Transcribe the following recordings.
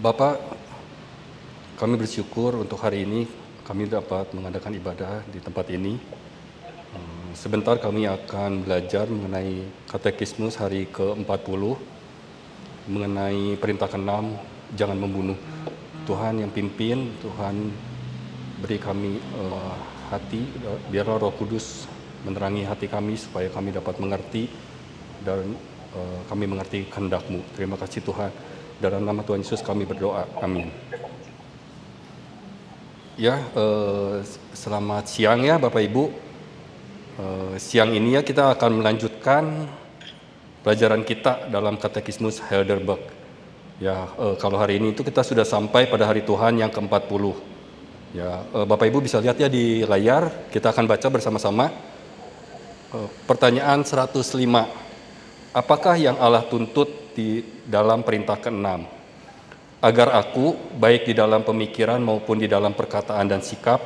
Bapak, kami bersyukur untuk hari ini kami dapat mengadakan ibadah di tempat ini. Hmm, sebentar kami akan belajar mengenai katekismus hari ke-40 mengenai perintah ke-6 jangan membunuh. Tuhan yang pimpin, Tuhan beri kami uh, hati, biarlah Roh Kudus menerangi hati kami supaya kami dapat mengerti dan uh, kami mengerti kehendakMu. Terima kasih Tuhan. Dalam nama Tuhan Yesus kami berdoa. Amin. Ya, eh, selamat siang ya Bapak Ibu. Eh, siang ini ya kita akan melanjutkan pelajaran kita dalam Katekismus Heidelberg. Ya, eh, kalau hari ini itu kita sudah sampai pada hari Tuhan yang ke-40. Ya, eh, Bapak Ibu bisa lihat ya di layar, kita akan baca bersama-sama. Eh, pertanyaan 105. Apakah yang Allah tuntut di dalam perintah keenam, agar aku, baik di dalam pemikiran maupun di dalam perkataan dan sikap,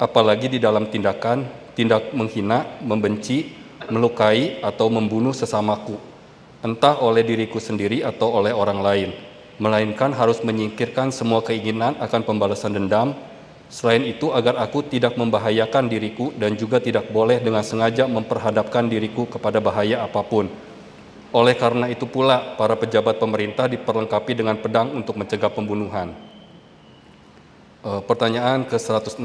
apalagi di dalam tindakan, tindak menghina, membenci, melukai, atau membunuh sesamaku, entah oleh diriku sendiri atau oleh orang lain, melainkan harus menyingkirkan semua keinginan akan pembalasan dendam Selain itu, agar aku tidak membahayakan diriku dan juga tidak boleh dengan sengaja memperhadapkan diriku kepada bahaya apapun, oleh karena itu pula, para pejabat pemerintah diperlengkapi dengan pedang untuk mencegah pembunuhan. E, pertanyaan ke-106.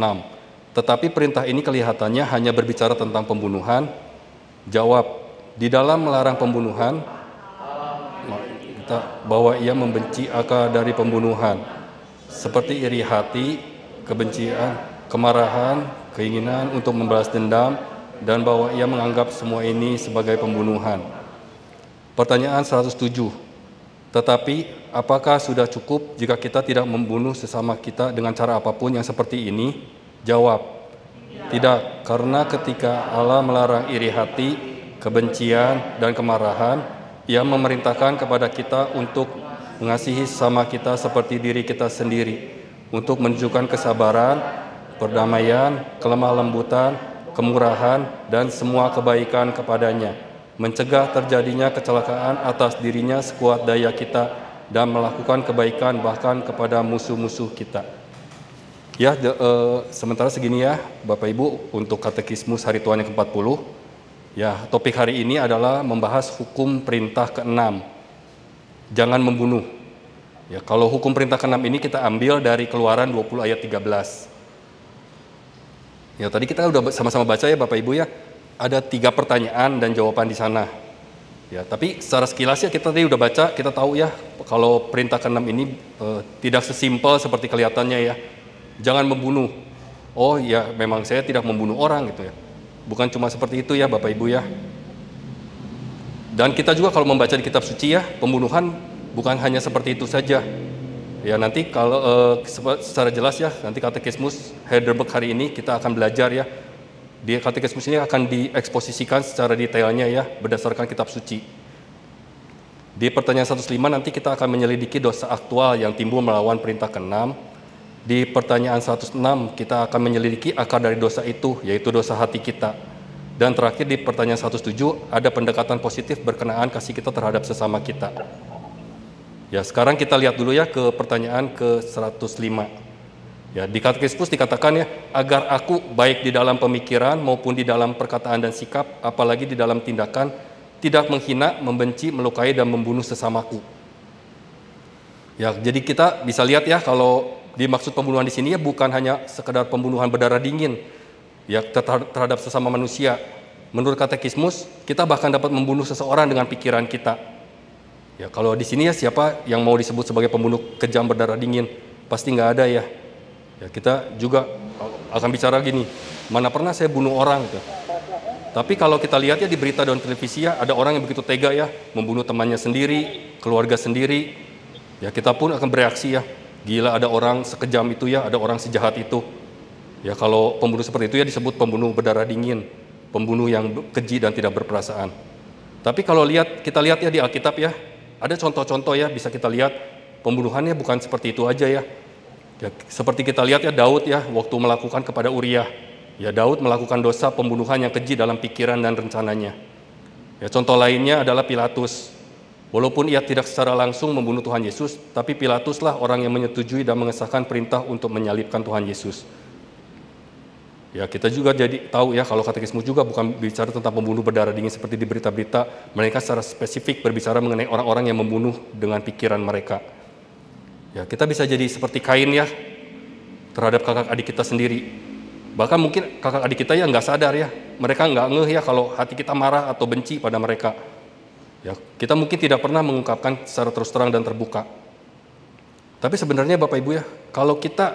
Tetapi perintah ini kelihatannya hanya berbicara tentang pembunuhan. Jawab, di dalam melarang pembunuhan, bahwa ia membenci akal dari pembunuhan, seperti iri hati, kebencian, kemarahan, keinginan untuk membalas dendam, dan bahwa ia menganggap semua ini sebagai pembunuhan. Pertanyaan 107. Tetapi apakah sudah cukup jika kita tidak membunuh sesama kita dengan cara apapun yang seperti ini? Jawab, tidak. Karena ketika Allah melarang iri hati, kebencian, dan kemarahan, Ia memerintahkan kepada kita untuk mengasihi sesama kita seperti diri kita sendiri, untuk menunjukkan kesabaran, perdamaian, kelemah lembutan, kemurahan, dan semua kebaikan kepadanya.' mencegah terjadinya kecelakaan atas dirinya sekuat daya kita, dan melakukan kebaikan bahkan kepada musuh-musuh kita. Ya, de, e, sementara segini ya, Bapak Ibu, untuk katekismus hari Tuhan yang ke-40. Ya, topik hari ini adalah membahas hukum perintah ke-6. Jangan membunuh. Ya, kalau hukum perintah ke-6 ini kita ambil dari Keluaran 20 ayat 13. Ya, tadi kita sudah sama-sama baca ya Bapak Ibu ya ada tiga pertanyaan dan jawaban di sana. Ya, tapi secara sekilas ya kita tadi udah baca, kita tahu ya kalau perintah keenam ini eh, tidak sesimpel seperti kelihatannya ya. Jangan membunuh. Oh ya, memang saya tidak membunuh orang gitu ya. Bukan cuma seperti itu ya Bapak Ibu ya. Dan kita juga kalau membaca di kitab suci ya, pembunuhan bukan hanya seperti itu saja. Ya nanti kalau eh, secara jelas ya, nanti katekismus Heidelberg hari ini kita akan belajar ya di katekismus ini akan dieksposisikan secara detailnya ya berdasarkan kitab suci. Di pertanyaan 105 nanti kita akan menyelidiki dosa aktual yang timbul melawan perintah keenam. Di pertanyaan 106 kita akan menyelidiki akar dari dosa itu yaitu dosa hati kita. Dan terakhir di pertanyaan 107 ada pendekatan positif berkenaan kasih kita terhadap sesama kita. Ya, sekarang kita lihat dulu ya ke pertanyaan ke 105. Ya, di katekismus dikatakan ya, agar aku baik di dalam pemikiran maupun di dalam perkataan dan sikap, apalagi di dalam tindakan, tidak menghina, membenci, melukai, dan membunuh sesamaku. Ya, jadi kita bisa lihat ya kalau dimaksud pembunuhan di sini ya bukan hanya sekedar pembunuhan berdarah dingin ya terhadap sesama manusia. Menurut katekismus, kita bahkan dapat membunuh seseorang dengan pikiran kita. Ya, kalau di sini ya siapa yang mau disebut sebagai pembunuh kejam berdarah dingin? Pasti nggak ada ya. Ya, kita juga akan bicara gini, mana pernah saya bunuh orang gitu. Tapi kalau kita lihat ya di berita dan televisi ya ada orang yang begitu tega ya membunuh temannya sendiri, keluarga sendiri. Ya kita pun akan bereaksi ya. Gila ada orang sekejam itu ya, ada orang sejahat itu. Ya kalau pembunuh seperti itu ya disebut pembunuh berdarah dingin, pembunuh yang keji dan tidak berperasaan. Tapi kalau lihat kita lihat ya di Alkitab ya, ada contoh-contoh ya bisa kita lihat pembunuhannya bukan seperti itu aja ya. Ya, seperti kita lihat ya Daud ya waktu melakukan kepada Uria. Ya Daud melakukan dosa pembunuhan yang keji dalam pikiran dan rencananya. Ya, contoh lainnya adalah Pilatus. Walaupun ia tidak secara langsung membunuh Tuhan Yesus, tapi Pilatuslah orang yang menyetujui dan mengesahkan perintah untuk menyalibkan Tuhan Yesus. Ya, kita juga jadi tahu ya kalau katekismus juga bukan bicara tentang pembunuh berdarah dingin seperti di berita-berita, mereka secara spesifik berbicara mengenai orang-orang yang membunuh dengan pikiran mereka. Ya, kita bisa jadi seperti kain ya terhadap kakak adik kita sendiri. Bahkan mungkin kakak adik kita ya nggak sadar ya, mereka nggak ngeh ya kalau hati kita marah atau benci pada mereka. Ya, kita mungkin tidak pernah mengungkapkan secara terus terang dan terbuka. Tapi sebenarnya Bapak Ibu ya, kalau kita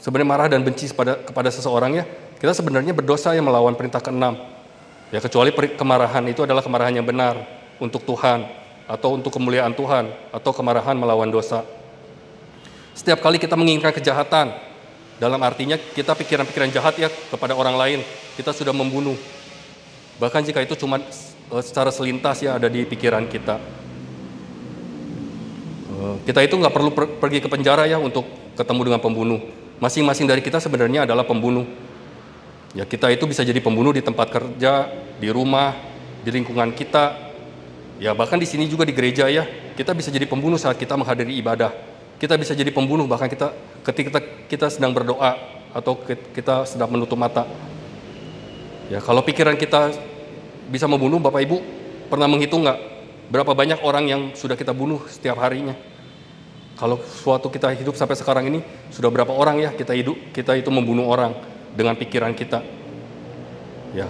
sebenarnya marah dan benci kepada, kepada seseorang ya, kita sebenarnya berdosa yang melawan perintah keenam. Ya kecuali kemarahan itu adalah kemarahan yang benar untuk Tuhan atau untuk kemuliaan Tuhan atau kemarahan melawan dosa. Setiap kali kita menginginkan kejahatan, dalam artinya kita pikiran-pikiran jahat ya kepada orang lain, kita sudah membunuh. Bahkan jika itu cuma eh, secara selintas ya ada di pikiran kita. Eh, kita itu nggak perlu pergi ke penjara ya untuk ketemu dengan pembunuh. Masing-masing dari kita sebenarnya adalah pembunuh. Ya kita itu bisa jadi pembunuh di tempat kerja, di rumah, di lingkungan kita. Ya bahkan di sini juga di gereja ya, kita bisa jadi pembunuh saat kita menghadiri ibadah kita bisa jadi pembunuh bahkan kita ketika kita, kita sedang berdoa atau kita sedang menutup mata. Ya, kalau pikiran kita bisa membunuh, Bapak Ibu pernah menghitung nggak berapa banyak orang yang sudah kita bunuh setiap harinya? Kalau suatu kita hidup sampai sekarang ini sudah berapa orang ya kita hidup kita itu membunuh orang dengan pikiran kita. Ya.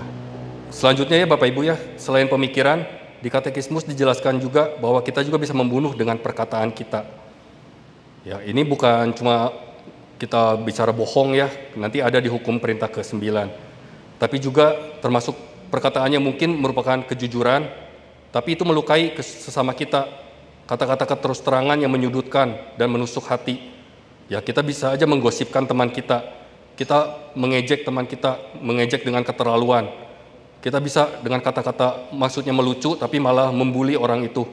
Selanjutnya ya Bapak Ibu ya, selain pemikiran, di katekismus dijelaskan juga bahwa kita juga bisa membunuh dengan perkataan kita. Ya, ini bukan cuma kita bicara bohong ya, nanti ada di hukum perintah ke-9. Tapi juga termasuk perkataannya mungkin merupakan kejujuran, tapi itu melukai sesama kita. Kata-kata keterus terangan yang menyudutkan dan menusuk hati. Ya, kita bisa aja menggosipkan teman kita. Kita mengejek teman kita, mengejek dengan keterlaluan. Kita bisa dengan kata-kata maksudnya melucu tapi malah membuli orang itu.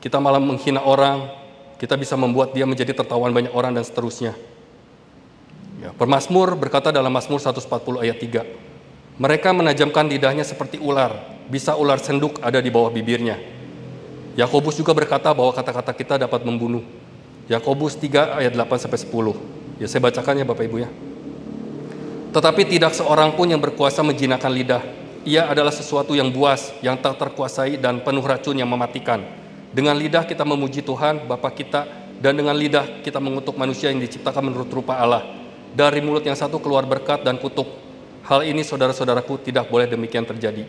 Kita malah menghina orang, kita bisa membuat dia menjadi tertawan banyak orang dan seterusnya. Ya, permasmur berkata dalam Masmur 140 ayat 3, mereka menajamkan lidahnya seperti ular, bisa ular senduk ada di bawah bibirnya. Yakobus juga berkata bahwa kata-kata kita dapat membunuh. Yakobus 3 ayat 8 sampai 10. Ya saya bacakan ya Bapak Ibu ya. Tetapi tidak seorang pun yang berkuasa menjinakkan lidah. Ia adalah sesuatu yang buas, yang tak terkuasai dan penuh racun yang mematikan. Dengan lidah kita memuji Tuhan, Bapak kita, dan dengan lidah kita mengutuk manusia yang diciptakan menurut rupa Allah. Dari mulut yang satu keluar berkat dan kutuk. Hal ini saudara-saudaraku tidak boleh demikian terjadi.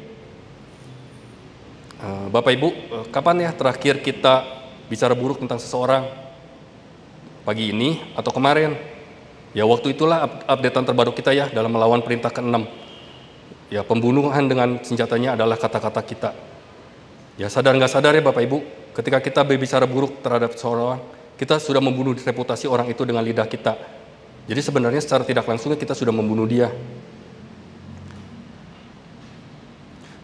Eh, Bapak Ibu, eh, kapan ya terakhir kita bicara buruk tentang seseorang? Pagi ini atau kemarin? Ya waktu itulah updatean terbaru kita ya dalam melawan perintah ke-6. Ya pembunuhan dengan senjatanya adalah kata-kata kita. Ya sadar nggak sadar ya Bapak Ibu, Ketika kita berbicara buruk terhadap seseorang, kita sudah membunuh reputasi orang itu dengan lidah kita. Jadi sebenarnya secara tidak langsung kita sudah membunuh dia.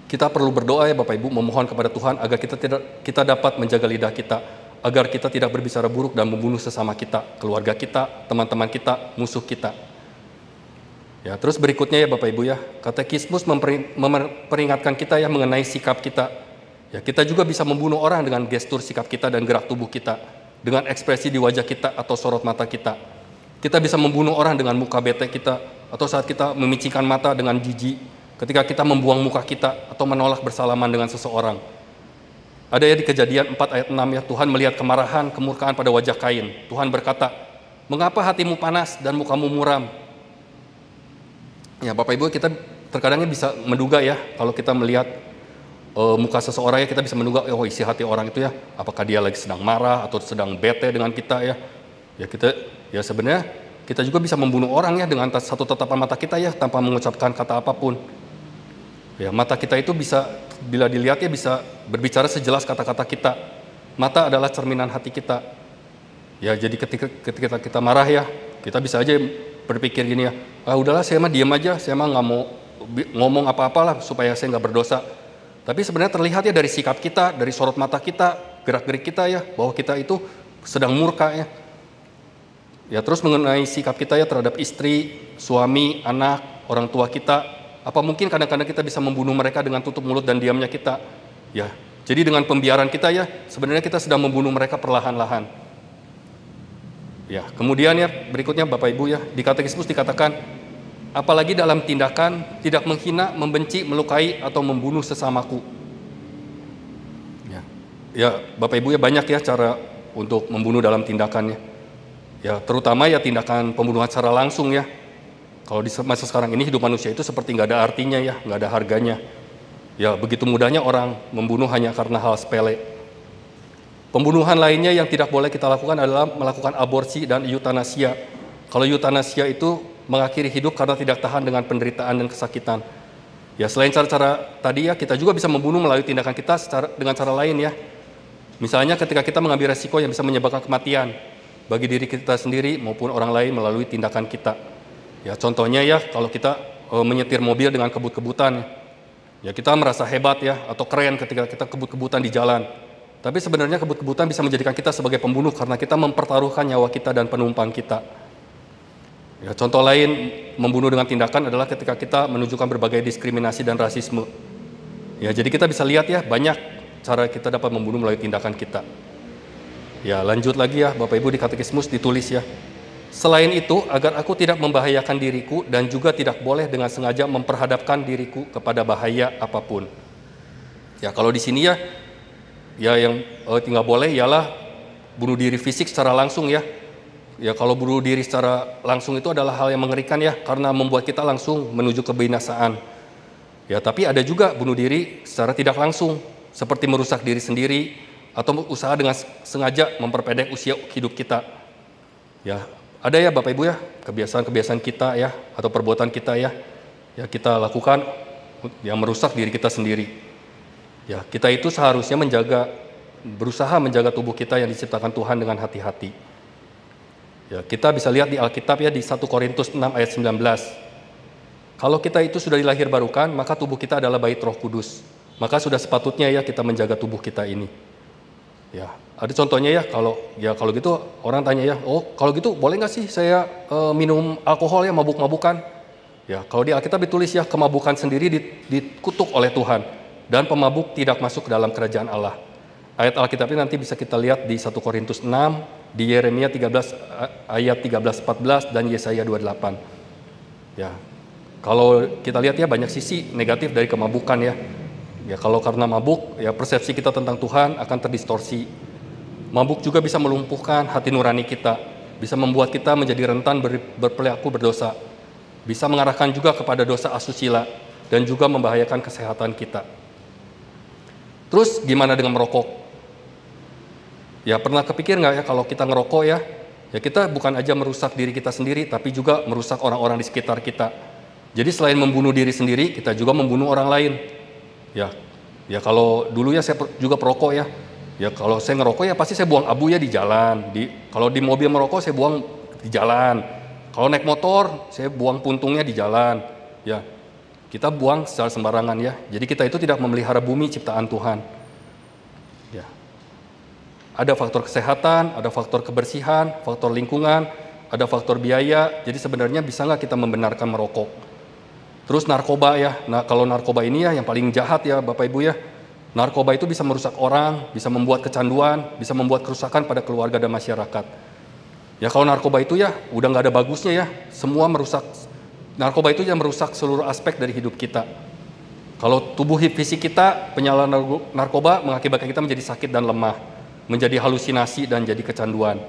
Kita perlu berdoa ya Bapak Ibu memohon kepada Tuhan agar kita tidak kita dapat menjaga lidah kita agar kita tidak berbicara buruk dan membunuh sesama kita, keluarga kita, teman-teman kita, musuh kita. Ya, terus berikutnya ya Bapak Ibu ya, katekismus memperingatkan kita ya mengenai sikap kita Ya, kita juga bisa membunuh orang dengan gestur sikap kita dan gerak tubuh kita, dengan ekspresi di wajah kita atau sorot mata kita. Kita bisa membunuh orang dengan muka bete kita, atau saat kita memicikan mata dengan jijik, ketika kita membuang muka kita atau menolak bersalaman dengan seseorang. Ada ya di kejadian 4 ayat 6 ya, Tuhan melihat kemarahan, kemurkaan pada wajah Kain. Tuhan berkata, mengapa hatimu panas dan mukamu muram? Ya Bapak Ibu kita terkadangnya bisa menduga ya, kalau kita melihat uh, muka seseorang ya kita bisa menduga oh isi hati orang itu ya apakah dia lagi sedang marah atau sedang bete dengan kita ya ya kita ya sebenarnya kita juga bisa membunuh orang ya dengan satu tatapan mata kita ya tanpa mengucapkan kata apapun ya mata kita itu bisa bila dilihat ya bisa berbicara sejelas kata-kata kita mata adalah cerminan hati kita ya jadi ketika ketika kita marah ya kita bisa aja berpikir gini ya ah udahlah saya mah diam aja saya mah nggak mau ngomong apa-apalah supaya saya nggak berdosa tapi sebenarnya terlihat ya dari sikap kita, dari sorot mata kita, gerak-gerik kita ya, bahwa kita itu sedang murka ya. Ya terus mengenai sikap kita ya terhadap istri, suami, anak, orang tua kita, apa mungkin kadang-kadang kita bisa membunuh mereka dengan tutup mulut dan diamnya kita? Ya. Jadi dengan pembiaran kita ya, sebenarnya kita sedang membunuh mereka perlahan-lahan. Ya, kemudian ya berikutnya Bapak Ibu ya, di katekismus dikatakan apalagi dalam tindakan tidak menghina, membenci, melukai atau membunuh sesamaku. Ya, ya Bapak Ibu ya banyak ya cara untuk membunuh dalam tindakannya. Ya terutama ya tindakan pembunuhan secara langsung ya. Kalau di masa sekarang ini hidup manusia itu seperti nggak ada artinya ya, nggak ada harganya. Ya begitu mudahnya orang membunuh hanya karena hal sepele. Pembunuhan lainnya yang tidak boleh kita lakukan adalah melakukan aborsi dan euthanasia. Kalau euthanasia itu mengakhiri hidup karena tidak tahan dengan penderitaan dan kesakitan. Ya selain cara-cara tadi ya kita juga bisa membunuh melalui tindakan kita secara, dengan cara lain ya. Misalnya ketika kita mengambil resiko yang bisa menyebabkan kematian bagi diri kita sendiri maupun orang lain melalui tindakan kita. Ya contohnya ya kalau kita e, menyetir mobil dengan kebut-kebutan ya, ya kita merasa hebat ya atau keren ketika kita kebut-kebutan di jalan. Tapi sebenarnya kebut-kebutan bisa menjadikan kita sebagai pembunuh karena kita mempertaruhkan nyawa kita dan penumpang kita. Ya, contoh lain membunuh dengan tindakan adalah ketika kita menunjukkan berbagai diskriminasi dan rasisme. Ya, jadi kita bisa lihat ya banyak cara kita dapat membunuh melalui tindakan kita. Ya, lanjut lagi ya Bapak Ibu di katekismus ditulis ya. Selain itu, agar aku tidak membahayakan diriku dan juga tidak boleh dengan sengaja memperhadapkan diriku kepada bahaya apapun. Ya, kalau di sini ya ya yang eh, tinggal boleh ialah bunuh diri fisik secara langsung ya Ya kalau bunuh diri secara langsung itu adalah hal yang mengerikan ya karena membuat kita langsung menuju kebinasaan. Ya tapi ada juga bunuh diri secara tidak langsung seperti merusak diri sendiri atau usaha dengan sengaja memperpendek usia hidup kita. Ya ada ya Bapak Ibu ya kebiasaan-kebiasaan kita ya atau perbuatan kita ya ya kita lakukan yang merusak diri kita sendiri. Ya, kita itu seharusnya menjaga berusaha menjaga tubuh kita yang diciptakan Tuhan dengan hati-hati. Ya, kita bisa lihat di Alkitab ya di 1 Korintus 6 ayat 19. Kalau kita itu sudah dilahir barukan, maka tubuh kita adalah bait Roh Kudus. Maka sudah sepatutnya ya kita menjaga tubuh kita ini. Ya, ada contohnya ya kalau ya kalau gitu orang tanya ya, oh kalau gitu boleh nggak sih saya e, minum alkohol ya mabuk-mabukan? Ya, kalau di Alkitab ditulis ya kemabukan sendiri dikutuk oleh Tuhan dan pemabuk tidak masuk ke dalam kerajaan Allah. Ayat Alkitab ini nanti bisa kita lihat di 1 Korintus 6 di Yeremia 13 eh, ayat 13 14 dan Yesaya 28. Ya. Kalau kita lihat ya banyak sisi negatif dari kemabukan ya. Ya kalau karena mabuk ya persepsi kita tentang Tuhan akan terdistorsi. Mabuk juga bisa melumpuhkan hati nurani kita, bisa membuat kita menjadi rentan ber, berperilaku berdosa, bisa mengarahkan juga kepada dosa asusila dan juga membahayakan kesehatan kita. Terus gimana dengan merokok? Ya pernah kepikir nggak ya kalau kita ngerokok ya, ya kita bukan aja merusak diri kita sendiri, tapi juga merusak orang-orang di sekitar kita. Jadi selain membunuh diri sendiri, kita juga membunuh orang lain. Ya, ya kalau dulu ya saya juga perokok ya. Ya kalau saya ngerokok ya pasti saya buang abu ya di jalan. Di kalau di mobil merokok saya buang di jalan. Kalau naik motor saya buang puntungnya di jalan. Ya, kita buang secara sembarangan ya. Jadi kita itu tidak memelihara bumi ciptaan Tuhan. Ada faktor kesehatan, ada faktor kebersihan, faktor lingkungan, ada faktor biaya. Jadi sebenarnya bisa nggak kita membenarkan merokok? Terus narkoba ya. Nah kalau narkoba ini ya yang paling jahat ya Bapak Ibu ya. Narkoba itu bisa merusak orang, bisa membuat kecanduan, bisa membuat kerusakan pada keluarga dan masyarakat. Ya kalau narkoba itu ya udah nggak ada bagusnya ya. Semua merusak. Narkoba itu yang merusak seluruh aspek dari hidup kita. Kalau tubuh fisik kita, penyalahan narkoba mengakibatkan kita menjadi sakit dan lemah menjadi halusinasi dan jadi kecanduan.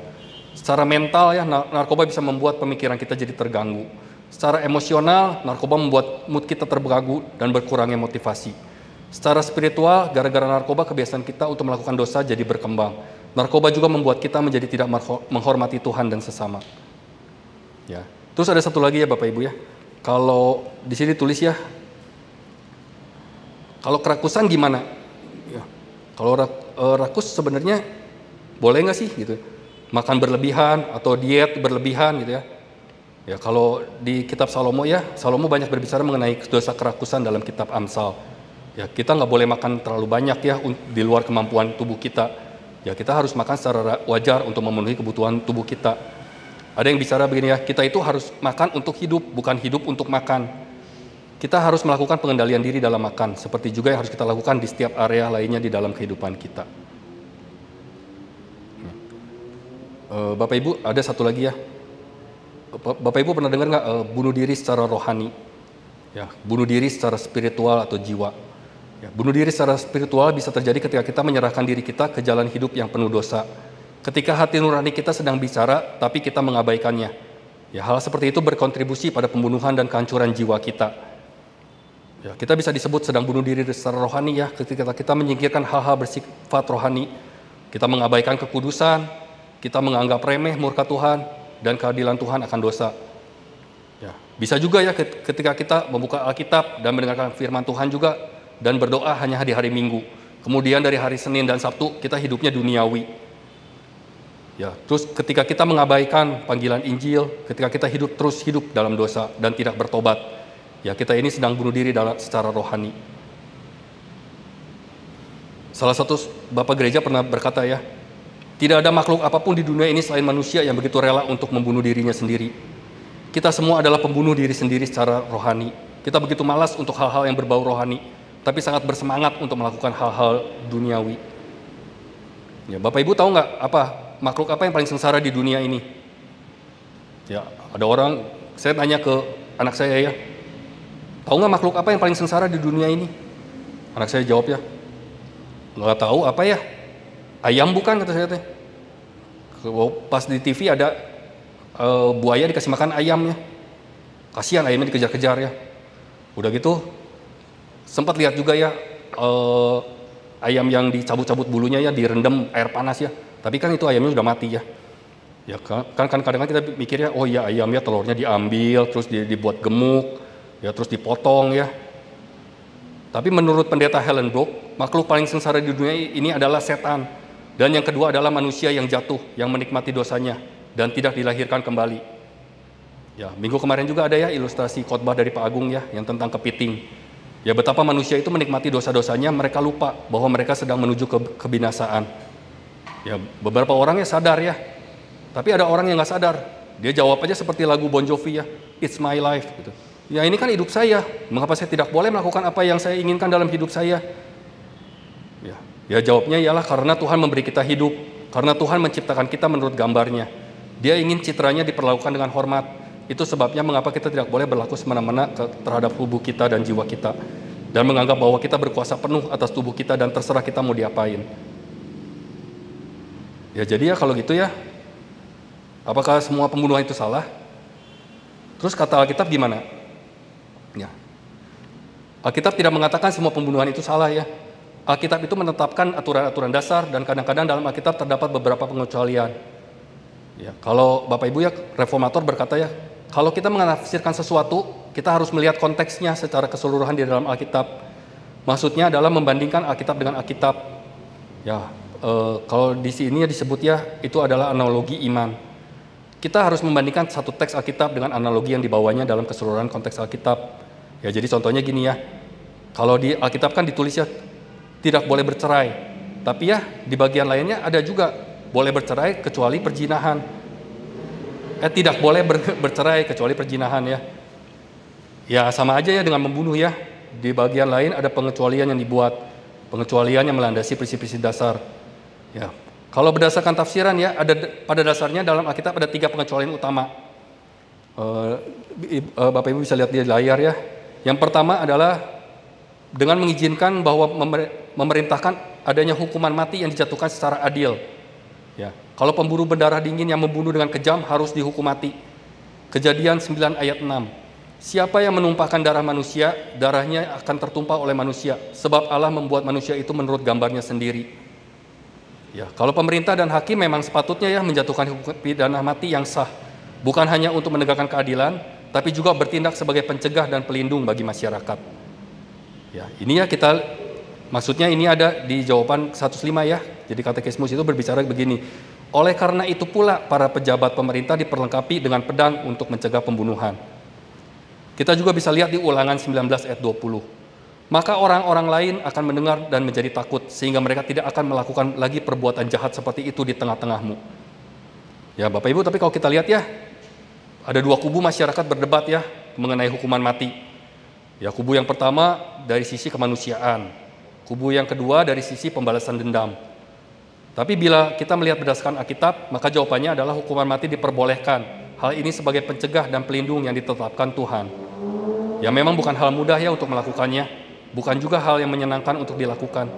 Secara mental ya narkoba bisa membuat pemikiran kita jadi terganggu. Secara emosional narkoba membuat mood kita terganggu dan berkurangnya motivasi. Secara spiritual gara-gara narkoba kebiasaan kita untuk melakukan dosa jadi berkembang. Narkoba juga membuat kita menjadi tidak menghormati Tuhan dan sesama. Ya. Terus ada satu lagi ya Bapak Ibu ya. Kalau di sini tulis ya. Kalau kerakusan gimana? Kalau eh, rakus sebenarnya boleh nggak sih gitu? Makan berlebihan atau diet berlebihan gitu ya? Ya kalau di kitab Salomo ya, Salomo banyak berbicara mengenai dosa kerakusan dalam kitab Amsal. Ya kita nggak boleh makan terlalu banyak ya di luar kemampuan tubuh kita. Ya kita harus makan secara wajar untuk memenuhi kebutuhan tubuh kita. Ada yang bicara begini ya, kita itu harus makan untuk hidup, bukan hidup untuk makan kita harus melakukan pengendalian diri dalam makan, seperti juga yang harus kita lakukan di setiap area lainnya di dalam kehidupan kita. Hmm. Eh, Bapak Ibu, ada satu lagi ya. Bapak Ibu pernah dengar nggak eh, bunuh diri secara rohani? Ya, bunuh diri secara spiritual atau jiwa. Ya, bunuh diri secara spiritual bisa terjadi ketika kita menyerahkan diri kita ke jalan hidup yang penuh dosa. Ketika hati nurani kita sedang bicara, tapi kita mengabaikannya. Ya, hal seperti itu berkontribusi pada pembunuhan dan kehancuran jiwa kita. Ya, kita bisa disebut sedang bunuh diri secara rohani ya ketika kita menyingkirkan hal-hal bersifat rohani. Kita mengabaikan kekudusan, kita menganggap remeh murka Tuhan dan keadilan Tuhan akan dosa. Ya, bisa juga ya ketika kita membuka Alkitab dan mendengarkan firman Tuhan juga dan berdoa hanya di hari Minggu. Kemudian dari hari Senin dan Sabtu kita hidupnya duniawi. Ya, terus ketika kita mengabaikan panggilan Injil, ketika kita hidup terus hidup dalam dosa dan tidak bertobat, Ya, kita ini sedang bunuh diri dalam, secara rohani. Salah satu Bapak gereja pernah berkata ya, tidak ada makhluk apapun di dunia ini selain manusia yang begitu rela untuk membunuh dirinya sendiri. Kita semua adalah pembunuh diri sendiri secara rohani. Kita begitu malas untuk hal-hal yang berbau rohani, tapi sangat bersemangat untuk melakukan hal-hal duniawi. Ya, Bapak Ibu tahu nggak apa makhluk apa yang paling sengsara di dunia ini? Ya, ada orang, saya tanya ke anak saya ya, Tahu nggak makhluk apa yang paling sengsara di dunia ini? Anak saya jawab ya. Nggak tahu apa ya? Ayam bukan kata saya teh. Pas di TV ada e, buaya dikasih makan ayamnya. Kasihan ayamnya dikejar-kejar ya. Udah gitu sempat lihat juga ya e, ayam yang dicabut-cabut bulunya ya direndam air panas ya. Tapi kan itu ayamnya sudah mati ya. Ya kan kan kadang-kadang kita mikirnya oh iya, ya ayamnya telurnya diambil terus dibuat gemuk ya terus dipotong ya. Tapi menurut pendeta Helen Brook, makhluk paling sengsara di dunia ini adalah setan. Dan yang kedua adalah manusia yang jatuh, yang menikmati dosanya dan tidak dilahirkan kembali. Ya, minggu kemarin juga ada ya ilustrasi khotbah dari Pak Agung ya yang tentang kepiting. Ya betapa manusia itu menikmati dosa-dosanya, mereka lupa bahwa mereka sedang menuju ke kebinasaan. Ya, beberapa orang ya sadar ya. Tapi ada orang yang nggak sadar. Dia jawab aja seperti lagu Bon Jovi ya, It's My Life gitu. Ya ini kan hidup saya, mengapa saya tidak boleh melakukan apa yang saya inginkan dalam hidup saya? Ya, ya jawabnya ialah karena Tuhan memberi kita hidup, karena Tuhan menciptakan kita menurut gambarnya. Dia ingin citranya diperlakukan dengan hormat. Itu sebabnya mengapa kita tidak boleh berlaku semena-mena terhadap tubuh kita dan jiwa kita. Dan menganggap bahwa kita berkuasa penuh atas tubuh kita dan terserah kita mau diapain. Ya jadi ya kalau gitu ya, apakah semua pembunuhan itu salah? Terus kata Alkitab gimana? Ya. Alkitab tidak mengatakan semua pembunuhan itu salah ya. Alkitab itu menetapkan aturan-aturan dasar dan kadang-kadang dalam Alkitab terdapat beberapa pengecualian. Ya, kalau Bapak Ibu ya reformator berkata ya, kalau kita menafsirkan sesuatu, kita harus melihat konteksnya secara keseluruhan di dalam Alkitab. Maksudnya adalah membandingkan Alkitab dengan Alkitab. Ya, e, kalau di sini ya disebut ya itu adalah analogi iman. Kita harus membandingkan satu teks Alkitab dengan analogi yang dibawanya dalam keseluruhan konteks Alkitab. Ya jadi contohnya gini ya. Kalau di Alkitab kan ditulis ya tidak boleh bercerai. Tapi ya di bagian lainnya ada juga boleh bercerai kecuali perjinahan. Eh tidak boleh ber, bercerai kecuali perjinahan ya. Ya sama aja ya dengan membunuh ya. Di bagian lain ada pengecualian yang dibuat. Pengecualian yang melandasi prinsip-prinsip dasar. Ya. Kalau berdasarkan tafsiran ya ada pada dasarnya dalam Alkitab ada tiga pengecualian utama. Uh, Bapak Ibu bisa lihat di layar ya yang pertama adalah dengan mengizinkan bahwa memerintahkan adanya hukuman mati yang dijatuhkan secara adil. Ya. Kalau pemburu berdarah dingin yang membunuh dengan kejam harus dihukum mati. Kejadian 9 ayat 6. Siapa yang menumpahkan darah manusia, darahnya akan tertumpah oleh manusia, sebab Allah membuat manusia itu menurut gambarnya sendiri. Ya, kalau pemerintah dan hakim memang sepatutnya ya menjatuhkan hukuman pidana mati yang sah, bukan hanya untuk menegakkan keadilan, tapi juga bertindak sebagai pencegah dan pelindung bagi masyarakat. Ya, ini ya kita maksudnya ini ada di jawaban 105 ya. Jadi katekismus itu berbicara begini. Oleh karena itu pula para pejabat pemerintah diperlengkapi dengan pedang untuk mencegah pembunuhan. Kita juga bisa lihat di ulangan 19 ayat 20. Maka orang-orang lain akan mendengar dan menjadi takut sehingga mereka tidak akan melakukan lagi perbuatan jahat seperti itu di tengah-tengahmu. Ya Bapak Ibu, tapi kalau kita lihat ya, ada dua kubu masyarakat berdebat ya mengenai hukuman mati. Ya, kubu yang pertama dari sisi kemanusiaan, kubu yang kedua dari sisi pembalasan dendam. Tapi bila kita melihat berdasarkan Alkitab, maka jawabannya adalah hukuman mati diperbolehkan. Hal ini sebagai pencegah dan pelindung yang ditetapkan Tuhan. Ya memang bukan hal mudah ya untuk melakukannya, bukan juga hal yang menyenangkan untuk dilakukan.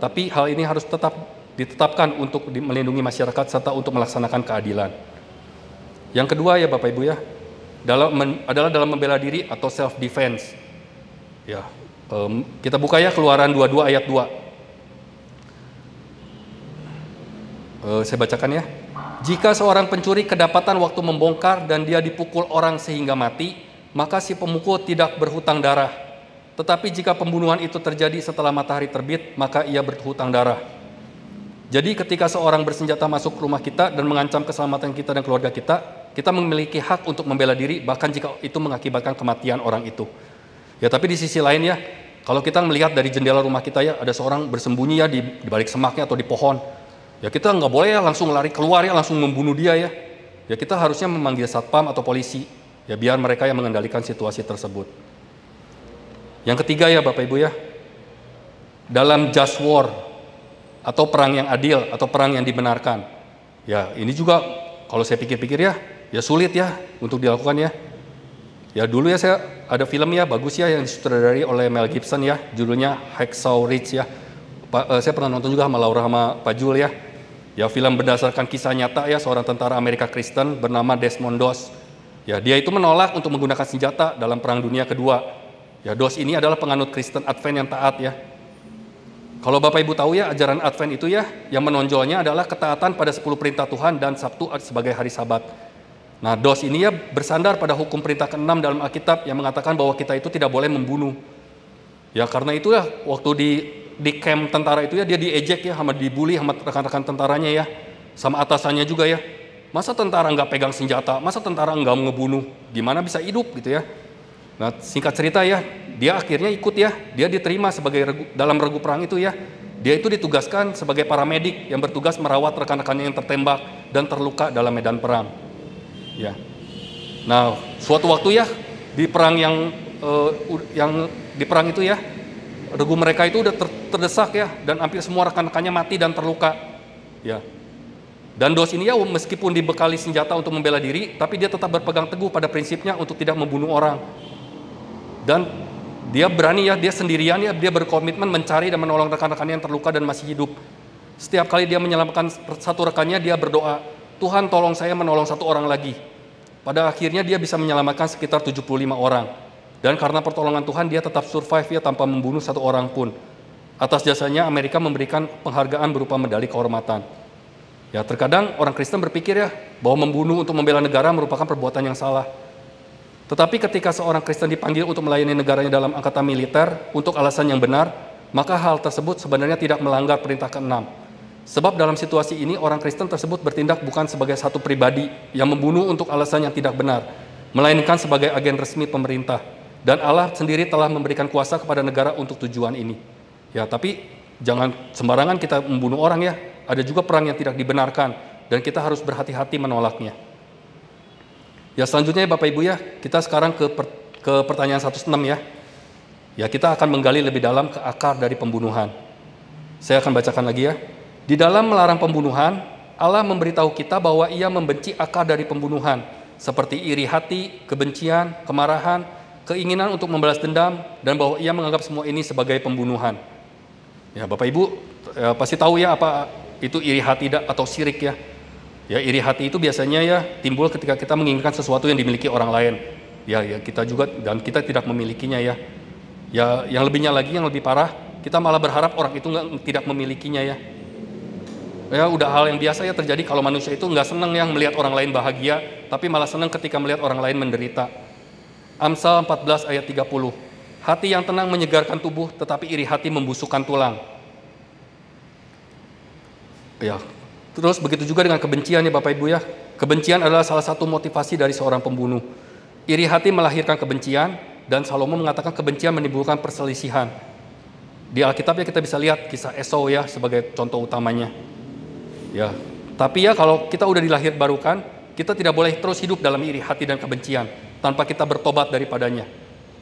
Tapi hal ini harus tetap ditetapkan untuk melindungi masyarakat serta untuk melaksanakan keadilan. Yang kedua ya Bapak Ibu ya, dalam men, adalah dalam membela diri atau self defense. Ya, um, kita buka ya Keluaran 22 ayat 2. Uh, eh, saya bacakan ya. Jika seorang pencuri kedapatan waktu membongkar dan dia dipukul orang sehingga mati, maka si pemukul tidak berhutang darah. Tetapi jika pembunuhan itu terjadi setelah matahari terbit, maka ia berhutang darah. Jadi ketika seorang bersenjata masuk rumah kita dan mengancam keselamatan kita dan keluarga kita, kita memiliki hak untuk membela diri bahkan jika itu mengakibatkan kematian orang itu. Ya, tapi di sisi lain ya, kalau kita melihat dari jendela rumah kita ya ada seorang bersembunyi ya di, balik semaknya atau di pohon. Ya kita nggak boleh ya langsung lari keluar ya langsung membunuh dia ya. Ya kita harusnya memanggil satpam atau polisi ya biar mereka yang mengendalikan situasi tersebut. Yang ketiga ya Bapak Ibu ya, dalam just war atau perang yang adil atau perang yang dibenarkan. Ya ini juga kalau saya pikir-pikir ya ya sulit ya untuk dilakukan ya. Ya dulu ya saya ada film ya bagus ya yang sutradari oleh Mel Gibson ya, judulnya Hacksaw Ridge ya. Pak, eh, saya pernah nonton juga sama Laura sama Pak Jul ya. Ya film berdasarkan kisah nyata ya seorang tentara Amerika Kristen bernama Desmond Doss. Ya dia itu menolak untuk menggunakan senjata dalam Perang Dunia Kedua. Ya Doss ini adalah penganut Kristen Advent yang taat ya. Kalau Bapak Ibu tahu ya ajaran Advent itu ya yang menonjolnya adalah ketaatan pada 10 perintah Tuhan dan Sabtu sebagai hari Sabat. Nah, dos ini ya bersandar pada hukum perintah ke-6 dalam Alkitab yang mengatakan bahwa kita itu tidak boleh membunuh. Ya karena itu ya waktu di di camp tentara itu ya dia diejek ya sama dibully sama rekan-rekan tentaranya ya sama atasannya juga ya masa tentara nggak pegang senjata masa tentara nggak ngebunuh gimana bisa hidup gitu ya nah singkat cerita ya dia akhirnya ikut ya dia diterima sebagai regu, dalam regu perang itu ya dia itu ditugaskan sebagai paramedik yang bertugas merawat rekan-rekannya yang tertembak dan terluka dalam medan perang Ya. Nah, suatu waktu ya di perang yang uh, yang di perang itu ya regu mereka itu udah ter terdesak ya dan hampir semua rekan-rekannya mati dan terluka. Ya. Dan dos ini ya meskipun dibekali senjata untuk membela diri, tapi dia tetap berpegang teguh pada prinsipnya untuk tidak membunuh orang. Dan dia berani ya, dia sendirian ya, dia berkomitmen mencari dan menolong rekan-rekannya yang terluka dan masih hidup. Setiap kali dia menyelamatkan satu rekannya, dia berdoa, Tuhan tolong saya menolong satu orang lagi. Pada akhirnya dia bisa menyelamatkan sekitar 75 orang. Dan karena pertolongan Tuhan dia tetap survive ya tanpa membunuh satu orang pun. Atas jasanya Amerika memberikan penghargaan berupa medali kehormatan. Ya terkadang orang Kristen berpikir ya bahwa membunuh untuk membela negara merupakan perbuatan yang salah. Tetapi ketika seorang Kristen dipanggil untuk melayani negaranya dalam angkatan militer untuk alasan yang benar, maka hal tersebut sebenarnya tidak melanggar perintah keenam Sebab dalam situasi ini orang Kristen tersebut bertindak bukan sebagai satu pribadi yang membunuh untuk alasan yang tidak benar, melainkan sebagai agen resmi pemerintah. Dan Allah sendiri telah memberikan kuasa kepada negara untuk tujuan ini. Ya, tapi jangan sembarangan kita membunuh orang ya. Ada juga perang yang tidak dibenarkan dan kita harus berhati-hati menolaknya. Ya, selanjutnya Bapak Ibu ya, kita sekarang ke per, ke pertanyaan 106 ya. Ya, kita akan menggali lebih dalam ke akar dari pembunuhan. Saya akan bacakan lagi ya. Di dalam melarang pembunuhan, Allah memberitahu kita bahwa ia membenci akar dari pembunuhan, seperti iri hati, kebencian, kemarahan, keinginan untuk membalas dendam, dan bahwa ia menganggap semua ini sebagai pembunuhan. Ya, Bapak Ibu ya, pasti tahu ya apa itu iri hati atau sirik ya. Ya, iri hati itu biasanya ya timbul ketika kita menginginkan sesuatu yang dimiliki orang lain. Ya, ya kita juga dan kita tidak memilikinya ya. Ya, yang lebihnya lagi yang lebih parah, kita malah berharap orang itu nggak tidak memilikinya ya. Ya udah hal yang biasa ya terjadi kalau manusia itu nggak senang yang melihat orang lain bahagia, tapi malah senang ketika melihat orang lain menderita. Amsal 14 ayat 30. Hati yang tenang menyegarkan tubuh, tetapi iri hati membusukkan tulang. Ya, terus begitu juga dengan kebencian ya Bapak Ibu ya. Kebencian adalah salah satu motivasi dari seorang pembunuh. Iri hati melahirkan kebencian dan Salomo mengatakan kebencian menimbulkan perselisihan. Di Alkitab ya kita bisa lihat kisah Esau ya sebagai contoh utamanya. Ya. Tapi ya kalau kita udah dilahir barukan, kita tidak boleh terus hidup dalam iri hati dan kebencian tanpa kita bertobat daripadanya.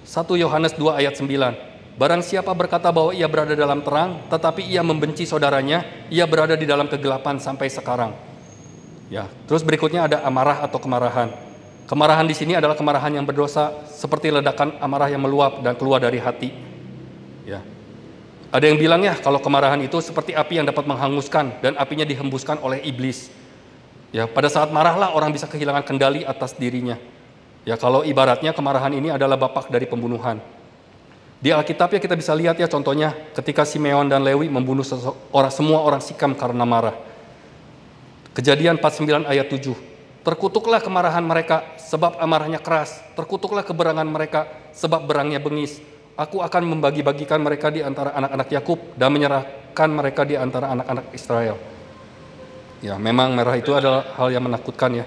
1 Yohanes 2 ayat 9. Barang siapa berkata bahwa ia berada dalam terang, tetapi ia membenci saudaranya, ia berada di dalam kegelapan sampai sekarang. Ya, terus berikutnya ada amarah atau kemarahan. Kemarahan di sini adalah kemarahan yang berdosa, seperti ledakan amarah yang meluap dan keluar dari hati. Ya, ada yang bilang ya kalau kemarahan itu seperti api yang dapat menghanguskan dan apinya dihembuskan oleh iblis. Ya, pada saat marahlah orang bisa kehilangan kendali atas dirinya. Ya, kalau ibaratnya kemarahan ini adalah bapak dari pembunuhan. Di Alkitab ya kita bisa lihat ya contohnya ketika Simeon dan Lewi membunuh orang semua orang Sikam karena marah. Kejadian 49 ayat 7. Terkutuklah kemarahan mereka sebab amarahnya keras, terkutuklah keberangan mereka sebab berangnya bengis Aku akan membagi-bagikan mereka di antara anak-anak Yakub dan menyerahkan mereka di antara anak-anak Israel. Ya, memang merah itu adalah hal yang menakutkan ya.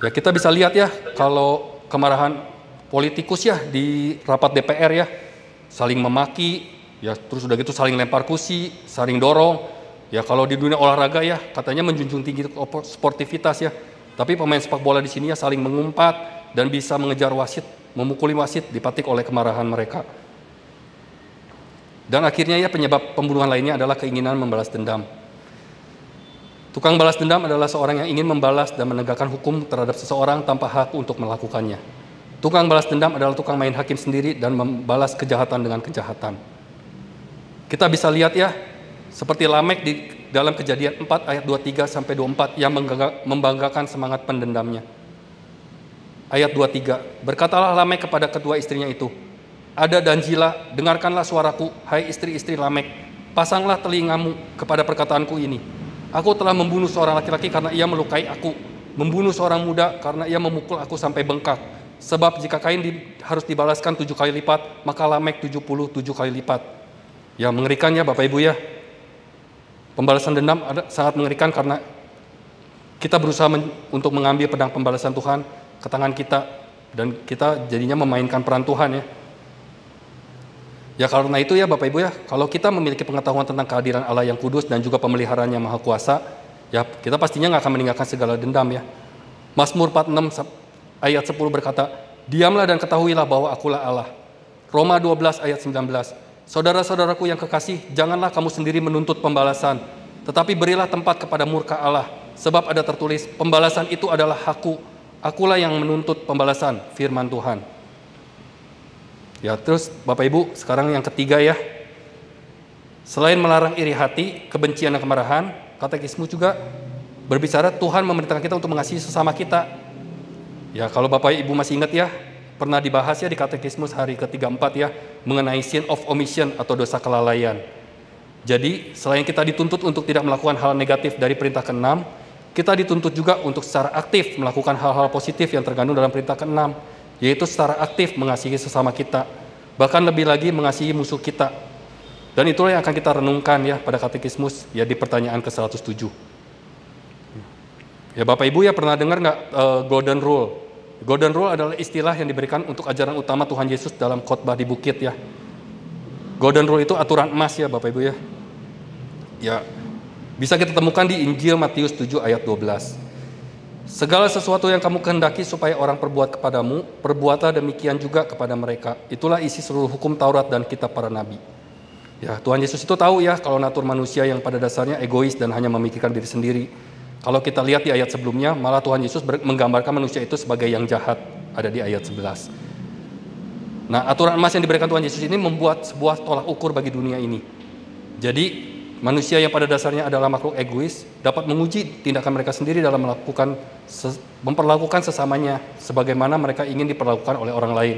Ya, kita bisa lihat ya kalau kemarahan politikus ya di rapat DPR ya saling memaki, ya terus udah gitu saling lempar kursi, saling dorong. Ya kalau di dunia olahraga ya katanya menjunjung tinggi sportivitas ya. Tapi pemain sepak bola di sini ya saling mengumpat dan bisa mengejar wasit memukuli wasit dipatik oleh kemarahan mereka. Dan akhirnya ya penyebab pembunuhan lainnya adalah keinginan membalas dendam. Tukang balas dendam adalah seorang yang ingin membalas dan menegakkan hukum terhadap seseorang tanpa hak untuk melakukannya. Tukang balas dendam adalah tukang main hakim sendiri dan membalas kejahatan dengan kejahatan. Kita bisa lihat ya, seperti Lamek di dalam kejadian 4 ayat 23 sampai 24 yang membanggakan semangat pendendamnya ayat 23. Berkatalah Lamek kepada kedua istrinya itu, Ada dan dengarkanlah suaraku, hai istri-istri Lamek, pasanglah telingamu kepada perkataanku ini. Aku telah membunuh seorang laki-laki karena ia melukai aku, membunuh seorang muda karena ia memukul aku sampai bengkak. Sebab jika kain di, harus dibalaskan tujuh kali lipat, maka Lamek tujuh puluh tujuh kali lipat. Ya mengerikan ya Bapak Ibu ya. Pembalasan dendam ada, sangat mengerikan karena kita berusaha men, untuk mengambil pedang pembalasan Tuhan, ke tangan kita dan kita jadinya memainkan peran Tuhan ya. Ya karena itu ya Bapak Ibu ya, kalau kita memiliki pengetahuan tentang kehadiran Allah yang kudus dan juga pemeliharaan yang maha kuasa, ya kita pastinya nggak akan meninggalkan segala dendam ya. Mazmur 46 ayat 10 berkata, Diamlah dan ketahuilah bahwa akulah Allah. Roma 12 ayat 19, Saudara-saudaraku yang kekasih, janganlah kamu sendiri menuntut pembalasan, tetapi berilah tempat kepada murka Allah, sebab ada tertulis, pembalasan itu adalah hakku, Akulah yang menuntut pembalasan firman Tuhan. Ya, terus Bapak Ibu, sekarang yang ketiga ya. Selain melarang iri hati, kebencian dan kemarahan, katekismu juga berbicara Tuhan memerintahkan kita untuk mengasihi sesama kita. Ya, kalau Bapak Ibu masih ingat ya, pernah dibahas ya di katekismus hari ke-34 ya, mengenai sin of omission atau dosa kelalaian. Jadi, selain kita dituntut untuk tidak melakukan hal negatif dari perintah ke-6, kita dituntut juga untuk secara aktif melakukan hal-hal positif yang tergandung dalam perintah ke-6, yaitu secara aktif mengasihi sesama kita, bahkan lebih lagi mengasihi musuh kita. Dan itulah yang akan kita renungkan ya pada katekismus ya di pertanyaan ke-107. Ya Bapak Ibu ya pernah dengar nggak uh, Golden Rule? Golden Rule adalah istilah yang diberikan untuk ajaran utama Tuhan Yesus dalam khotbah di bukit ya. Golden Rule itu aturan emas ya Bapak Ibu ya. Ya bisa kita temukan di Injil Matius 7 ayat 12. Segala sesuatu yang kamu kehendaki supaya orang perbuat kepadamu, perbuatlah demikian juga kepada mereka. Itulah isi seluruh hukum Taurat dan kitab para nabi. Ya, Tuhan Yesus itu tahu ya kalau natur manusia yang pada dasarnya egois dan hanya memikirkan diri sendiri. Kalau kita lihat di ayat sebelumnya, malah Tuhan Yesus menggambarkan manusia itu sebagai yang jahat, ada di ayat 11. Nah, aturan emas yang diberikan Tuhan Yesus ini membuat sebuah tolak ukur bagi dunia ini. Jadi, Manusia yang pada dasarnya adalah makhluk egois dapat menguji tindakan mereka sendiri dalam melakukan memperlakukan sesamanya sebagaimana mereka ingin diperlakukan oleh orang lain.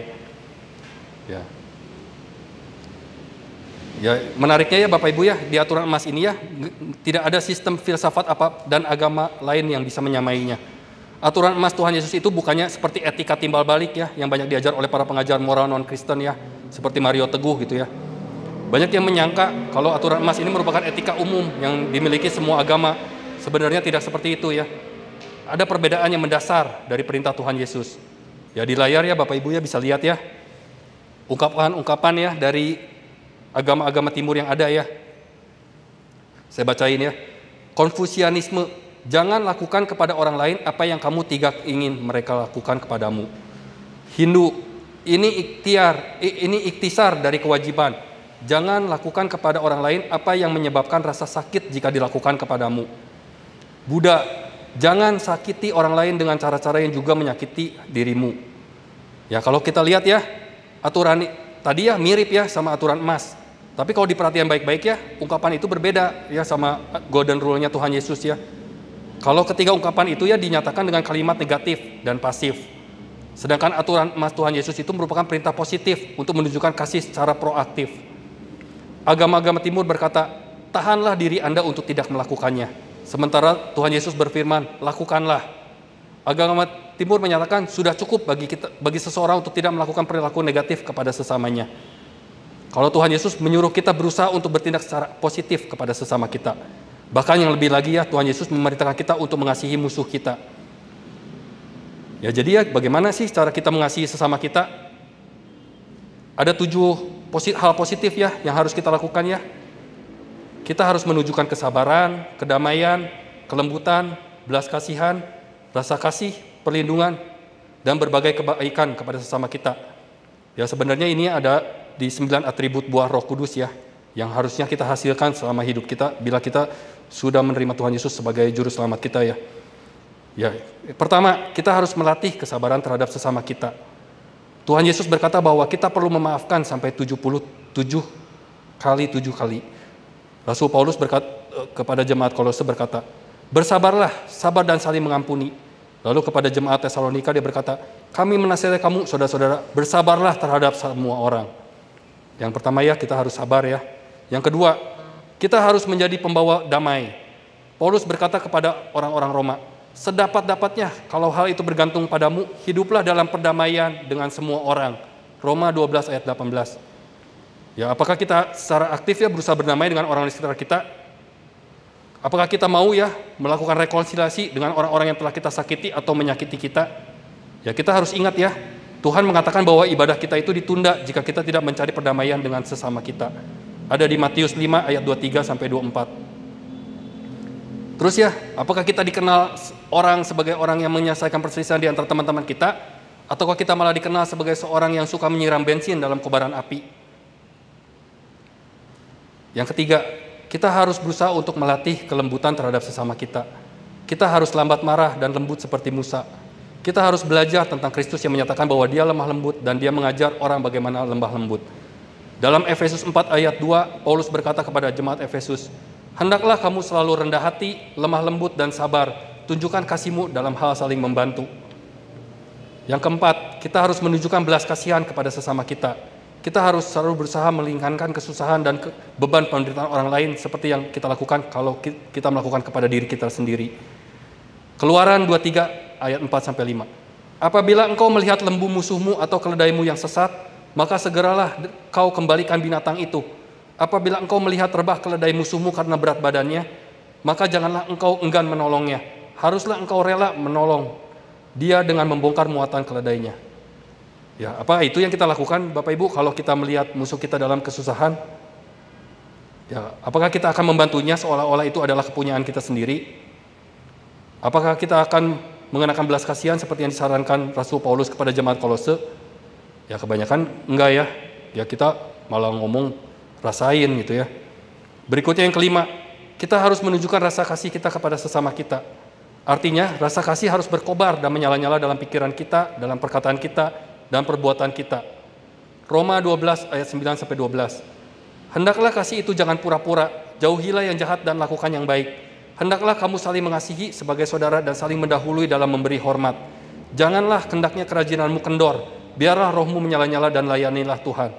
Ya. Ya, menariknya ya Bapak Ibu ya, di aturan emas ini ya tidak ada sistem filsafat apa dan agama lain yang bisa menyamainya. Aturan emas Tuhan Yesus itu bukannya seperti etika timbal balik ya yang banyak diajar oleh para pengajar moral non-Kristen ya, seperti Mario Teguh gitu ya banyak yang menyangka kalau aturan emas ini merupakan etika umum yang dimiliki semua agama. Sebenarnya tidak seperti itu ya. Ada perbedaan yang mendasar dari perintah Tuhan Yesus. Ya di layar ya Bapak Ibu ya bisa lihat ya. Ungkapan-ungkapan ya dari agama-agama timur yang ada ya. Saya bacain ya. Konfusianisme, jangan lakukan kepada orang lain apa yang kamu tidak ingin mereka lakukan kepadamu. Hindu, ini ikhtiar, ini ikhtisar dari kewajiban Jangan lakukan kepada orang lain apa yang menyebabkan rasa sakit jika dilakukan kepadamu. Buddha, jangan sakiti orang lain dengan cara-cara yang juga menyakiti dirimu. Ya, kalau kita lihat ya, aturan tadi ya mirip ya sama aturan emas. Tapi kalau diperhatikan baik-baik ya, ungkapan itu berbeda ya sama golden rule-nya Tuhan Yesus ya. Kalau ketiga ungkapan itu ya dinyatakan dengan kalimat negatif dan pasif. Sedangkan aturan emas Tuhan Yesus itu merupakan perintah positif untuk menunjukkan kasih secara proaktif. Agama-agama timur berkata, tahanlah diri Anda untuk tidak melakukannya. Sementara Tuhan Yesus berfirman, lakukanlah. Agama timur menyatakan sudah cukup bagi kita bagi seseorang untuk tidak melakukan perilaku negatif kepada sesamanya. Kalau Tuhan Yesus menyuruh kita berusaha untuk bertindak secara positif kepada sesama kita. Bahkan yang lebih lagi ya Tuhan Yesus memerintahkan kita untuk mengasihi musuh kita. Ya jadi ya bagaimana sih cara kita mengasihi sesama kita? Ada tujuh posit hal positif ya yang harus kita lakukan ya. Kita harus menunjukkan kesabaran, kedamaian, kelembutan, belas kasihan, rasa kasih, perlindungan, dan berbagai kebaikan kepada sesama kita. Ya sebenarnya ini ada di sembilan atribut buah roh kudus ya, yang harusnya kita hasilkan selama hidup kita bila kita sudah menerima Tuhan Yesus sebagai juru selamat kita ya. Ya, pertama kita harus melatih kesabaran terhadap sesama kita. Tuhan Yesus berkata bahwa kita perlu memaafkan sampai 77 kali tujuh kali. Rasul Paulus berkata eh, kepada jemaat Kolose berkata, "Bersabarlah, sabar dan saling mengampuni." Lalu kepada jemaat Tesalonika dia berkata, "Kami menasihati kamu, saudara-saudara, bersabarlah terhadap semua orang." Yang pertama ya, kita harus sabar ya. Yang kedua, kita harus menjadi pembawa damai. Paulus berkata kepada orang-orang Roma, Sedapat-dapatnya, kalau hal itu bergantung padamu, hiduplah dalam perdamaian dengan semua orang. Roma 12 ayat 18. Ya, apakah kita secara aktif ya berusaha berdamai dengan orang di sekitar kita? Apakah kita mau ya melakukan rekonsiliasi dengan orang-orang yang telah kita sakiti atau menyakiti kita? Ya, kita harus ingat ya, Tuhan mengatakan bahwa ibadah kita itu ditunda jika kita tidak mencari perdamaian dengan sesama kita. Ada di Matius 5 ayat 23 sampai 24. Terus ya, apakah kita dikenal orang sebagai orang yang menyelesaikan perselisihan di antara teman-teman kita? Ataukah kita malah dikenal sebagai seorang yang suka menyiram bensin dalam kobaran api? Yang ketiga, kita harus berusaha untuk melatih kelembutan terhadap sesama kita. Kita harus lambat marah dan lembut seperti Musa. Kita harus belajar tentang Kristus yang menyatakan bahwa dia lemah lembut dan dia mengajar orang bagaimana lembah lembut. Dalam Efesus 4 ayat 2, Paulus berkata kepada jemaat Efesus, Hendaklah kamu selalu rendah hati, lemah lembut, dan sabar. Tunjukkan kasihmu dalam hal saling membantu. Yang keempat, kita harus menunjukkan belas kasihan kepada sesama kita. Kita harus selalu berusaha melingkankan kesusahan dan beban penderitaan orang lain seperti yang kita lakukan kalau kita melakukan kepada diri kita sendiri. Keluaran 23 ayat 4 sampai 5. Apabila engkau melihat lembu musuhmu atau keledaimu yang sesat, maka segeralah kau kembalikan binatang itu Apabila engkau melihat rebah keledai musuhmu karena berat badannya, maka janganlah engkau enggan menolongnya. Haruslah engkau rela menolong dia dengan membongkar muatan keledainya. Ya, apa itu yang kita lakukan Bapak Ibu kalau kita melihat musuh kita dalam kesusahan? Ya, apakah kita akan membantunya seolah-olah itu adalah kepunyaan kita sendiri? Apakah kita akan mengenakan belas kasihan seperti yang disarankan Rasul Paulus kepada jemaat Kolose? Ya, kebanyakan enggak ya. Ya kita malah ngomong rasain gitu ya. Berikutnya yang kelima, kita harus menunjukkan rasa kasih kita kepada sesama kita. Artinya, rasa kasih harus berkobar dan menyala-nyala dalam pikiran kita, dalam perkataan kita, dan perbuatan kita. Roma 12 ayat 9 sampai 12. Hendaklah kasih itu jangan pura-pura, jauhilah yang jahat dan lakukan yang baik. Hendaklah kamu saling mengasihi sebagai saudara dan saling mendahului dalam memberi hormat. Janganlah kendaknya kerajinanmu kendor, biarlah rohmu menyala-nyala dan layanilah Tuhan.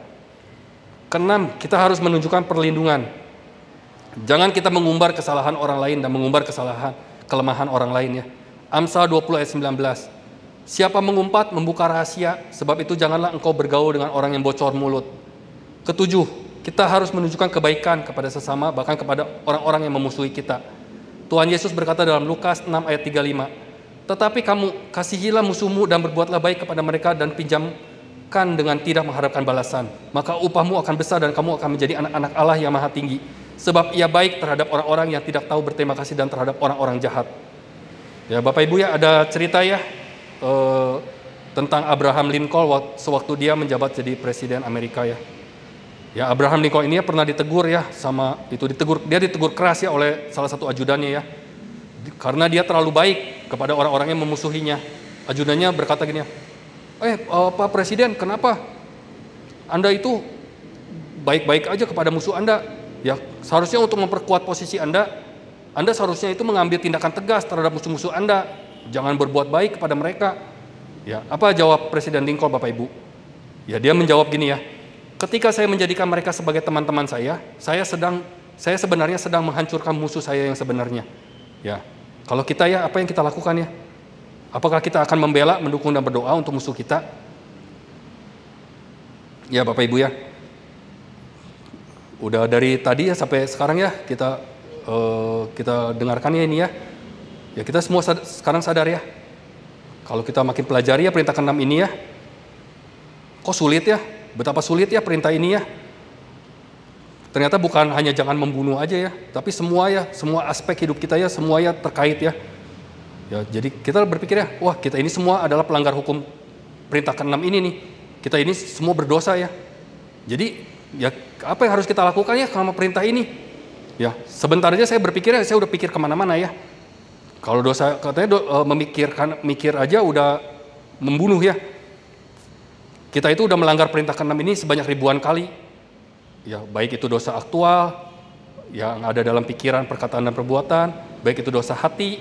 Keenam, kita harus menunjukkan perlindungan. Jangan kita mengumbar kesalahan orang lain dan mengumbar kesalahan kelemahan orang lain ya. Amsal 20 ayat 19. Siapa mengumpat membuka rahasia, sebab itu janganlah engkau bergaul dengan orang yang bocor mulut. Ketujuh, kita harus menunjukkan kebaikan kepada sesama bahkan kepada orang-orang yang memusuhi kita. Tuhan Yesus berkata dalam Lukas 6 ayat 35, "Tetapi kamu kasihilah musuhmu dan berbuatlah baik kepada mereka dan pinjam kan dengan tidak mengharapkan balasan, maka upahmu akan besar dan kamu akan menjadi anak-anak Allah yang maha tinggi. Sebab ia baik terhadap orang-orang yang tidak tahu berterima kasih dan terhadap orang-orang jahat. Ya Bapak Ibu ya ada cerita ya uh, tentang Abraham Lincoln sewaktu dia menjabat jadi presiden Amerika ya. Ya Abraham Lincoln ini ya pernah ditegur ya sama itu ditegur dia ditegur keras ya oleh salah satu ajudannya ya karena dia terlalu baik kepada orang-orang yang memusuhinya. Ajudannya berkata gini ya, Eh, eh Pak Presiden kenapa Anda itu baik-baik aja kepada musuh Anda? Ya seharusnya untuk memperkuat posisi Anda, Anda seharusnya itu mengambil tindakan tegas terhadap musuh-musuh Anda. Jangan berbuat baik kepada mereka. Ya, apa jawab Presiden Lincoln Bapak Ibu? Ya dia menjawab gini ya, ketika saya menjadikan mereka sebagai teman-teman saya, saya sedang saya sebenarnya sedang menghancurkan musuh saya yang sebenarnya. Ya. Kalau kita ya apa yang kita lakukan ya? Apakah kita akan membela, mendukung dan berdoa untuk musuh kita? Ya Bapak Ibu ya. Udah dari tadi ya sampai sekarang ya kita uh, kita dengarkan ya ini ya. Ya kita semua sad sekarang sadar ya. Kalau kita makin pelajari ya perintah keenam ini ya. Kok sulit ya? Betapa sulit ya perintah ini ya. Ternyata bukan hanya jangan membunuh aja ya, tapi semua ya, semua aspek hidup kita ya, semua ya terkait ya. Ya, jadi kita berpikir ya, wah kita ini semua adalah pelanggar hukum perintah ke-6 ini nih. Kita ini semua berdosa ya. Jadi ya apa yang harus kita lakukan ya sama perintah ini? Ya sebentar aja saya berpikir ya, saya udah pikir kemana-mana ya. Kalau dosa katanya do, e, memikirkan mikir aja udah membunuh ya. Kita itu udah melanggar perintah ke-6 ini sebanyak ribuan kali. Ya baik itu dosa aktual yang ada dalam pikiran, perkataan dan perbuatan, baik itu dosa hati,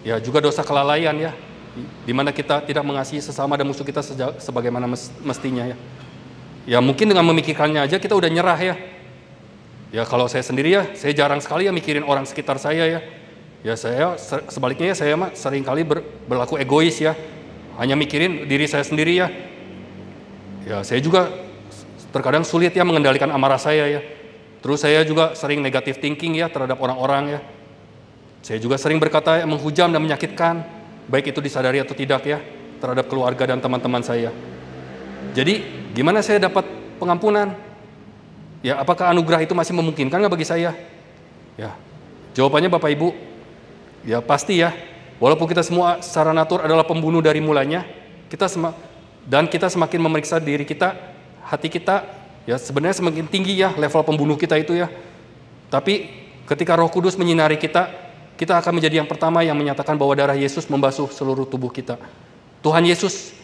Ya, juga dosa kelalaian ya, di mana kita tidak mengasihi sesama dan musuh kita sebagaimana mestinya ya. Ya mungkin dengan memikirkannya aja kita udah nyerah ya. Ya kalau saya sendiri ya, saya jarang sekali ya mikirin orang sekitar saya ya. Ya saya sebaliknya ya saya mah sering kali ber, berlaku egois ya. Hanya mikirin diri saya sendiri ya. Ya saya juga terkadang sulit ya mengendalikan amarah saya ya. Terus saya juga sering negatif thinking ya terhadap orang-orang ya. Saya juga sering berkata menghujam dan menyakitkan, baik itu disadari atau tidak ya, terhadap keluarga dan teman-teman saya. Jadi, gimana saya dapat pengampunan? Ya, apakah anugerah itu masih memungkinkan nggak bagi saya? Ya, jawabannya Bapak Ibu, ya pasti ya. Walaupun kita semua secara natur adalah pembunuh dari mulanya, kita sema dan kita semakin memeriksa diri kita, hati kita, ya sebenarnya semakin tinggi ya level pembunuh kita itu ya. Tapi ketika Roh Kudus menyinari kita, kita akan menjadi yang pertama yang menyatakan bahwa darah Yesus membasuh seluruh tubuh kita. Tuhan Yesus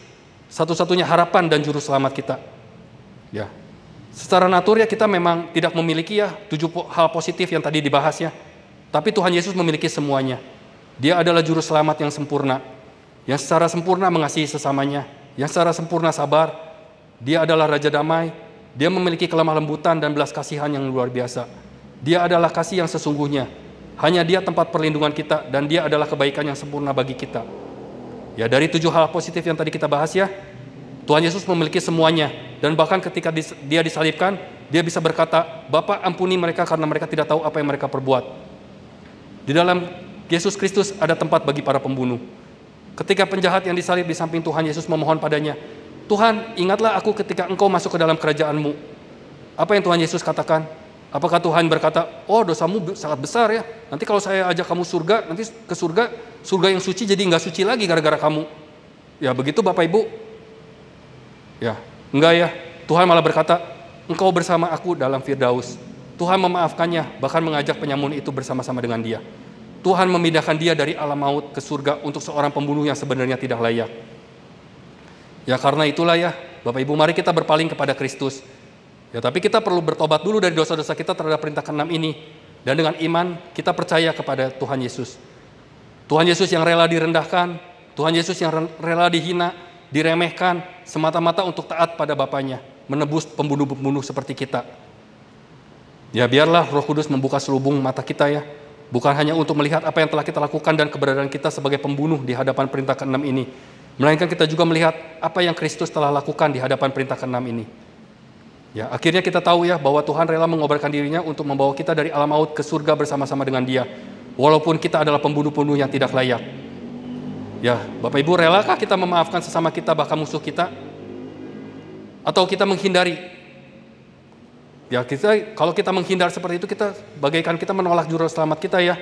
satu-satunya harapan dan juru selamat kita. Ya. Secara natur ya kita memang tidak memiliki ya tujuh hal positif yang tadi dibahasnya. Tapi Tuhan Yesus memiliki semuanya. Dia adalah juru selamat yang sempurna. Yang secara sempurna mengasihi sesamanya. Yang secara sempurna sabar. Dia adalah Raja Damai. Dia memiliki kelemah lembutan dan belas kasihan yang luar biasa. Dia adalah kasih yang sesungguhnya hanya dia tempat perlindungan kita dan dia adalah kebaikan yang sempurna bagi kita. Ya dari tujuh hal positif yang tadi kita bahas ya, Tuhan Yesus memiliki semuanya. Dan bahkan ketika dia disalibkan, dia bisa berkata, Bapak ampuni mereka karena mereka tidak tahu apa yang mereka perbuat. Di dalam Yesus Kristus ada tempat bagi para pembunuh. Ketika penjahat yang disalib di samping Tuhan Yesus memohon padanya, Tuhan, ingatlah aku ketika engkau masuk ke dalam kerajaanmu. Apa yang Tuhan Yesus katakan? Apakah Tuhan berkata, oh dosamu sangat besar ya, nanti kalau saya ajak kamu surga, nanti ke surga, surga yang suci jadi nggak suci lagi gara-gara kamu. Ya begitu Bapak Ibu. Ya, enggak ya, Tuhan malah berkata, engkau bersama aku dalam Firdaus. Tuhan memaafkannya, bahkan mengajak penyamun itu bersama-sama dengan dia. Tuhan memindahkan dia dari alam maut ke surga untuk seorang pembunuh yang sebenarnya tidak layak. Ya karena itulah ya, Bapak Ibu mari kita berpaling kepada Kristus Ya, tapi kita perlu bertobat dulu dari dosa-dosa kita terhadap perintah keenam ini. Dan dengan iman kita percaya kepada Tuhan Yesus. Tuhan Yesus yang rela direndahkan, Tuhan Yesus yang rela dihina, diremehkan semata-mata untuk taat pada Bapaknya, menebus pembunuh-pembunuh seperti kita. Ya biarlah Roh Kudus membuka selubung mata kita ya, bukan hanya untuk melihat apa yang telah kita lakukan dan keberadaan kita sebagai pembunuh di hadapan perintah keenam ini, melainkan kita juga melihat apa yang Kristus telah lakukan di hadapan perintah keenam ini. Ya, akhirnya kita tahu ya bahwa Tuhan rela mengobarkan dirinya untuk membawa kita dari alam maut ke surga bersama-sama dengan Dia. Walaupun kita adalah pembunuh-pembunuh yang tidak layak. Ya, Bapak Ibu relakah kita memaafkan sesama kita bahkan musuh kita? Atau kita menghindari? Ya, kita kalau kita menghindar seperti itu kita bagaikan kita menolak juru selamat kita ya.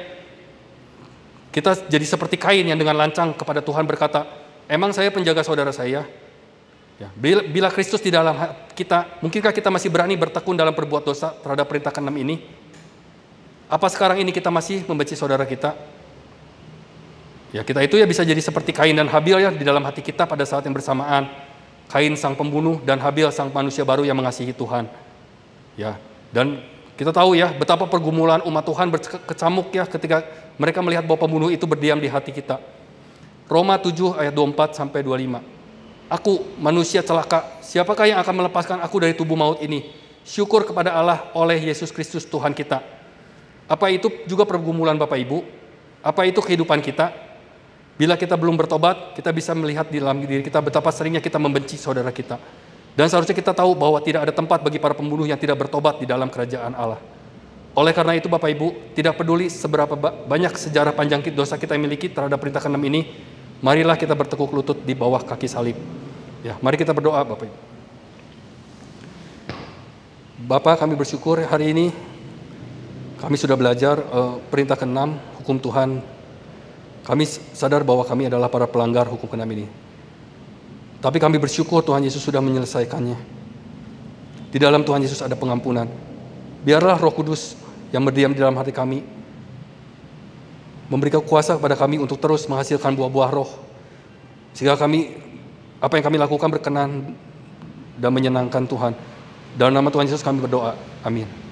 Kita jadi seperti kain yang dengan lancang kepada Tuhan berkata, "Emang saya penjaga saudara saya?" Ya, bila Kristus di dalam kita, mungkinkah kita masih berani bertekun dalam perbuat dosa terhadap perintah keenam ini? Apa sekarang ini kita masih membenci saudara kita? Ya, kita itu ya bisa jadi seperti Kain dan Habil ya di dalam hati kita pada saat yang bersamaan. Kain sang pembunuh dan Habil sang manusia baru yang mengasihi Tuhan. Ya, dan kita tahu ya betapa pergumulan umat Tuhan berkecamuk ya ketika mereka melihat bahwa pembunuh itu berdiam di hati kita. Roma 7 ayat 24 sampai 25. Aku manusia celaka, siapakah yang akan melepaskan aku dari tubuh maut ini? Syukur kepada Allah oleh Yesus Kristus Tuhan kita. Apa itu juga pergumulan Bapak Ibu? Apa itu kehidupan kita? Bila kita belum bertobat, kita bisa melihat di dalam diri kita betapa seringnya kita membenci saudara kita. Dan seharusnya kita tahu bahwa tidak ada tempat bagi para pembunuh yang tidak bertobat di dalam kerajaan Allah. Oleh karena itu Bapak Ibu, tidak peduli seberapa banyak sejarah panjang dosa kita miliki terhadap perintah keenam ini, Marilah kita bertekuk lutut di bawah kaki salib. Ya, mari kita berdoa Bapak Bapak kami bersyukur hari ini kami sudah belajar uh, perintah keenam hukum Tuhan. Kami sadar bahwa kami adalah para pelanggar hukum keenam ini. Tapi kami bersyukur Tuhan Yesus sudah menyelesaikannya. Di dalam Tuhan Yesus ada pengampunan. Biarlah Roh Kudus yang berdiam di dalam hati kami memberikan kuasa kepada kami untuk terus menghasilkan buah-buah roh. Sehingga kami, apa yang kami lakukan berkenan dan menyenangkan Tuhan. Dalam nama Tuhan Yesus kami berdoa. Amin.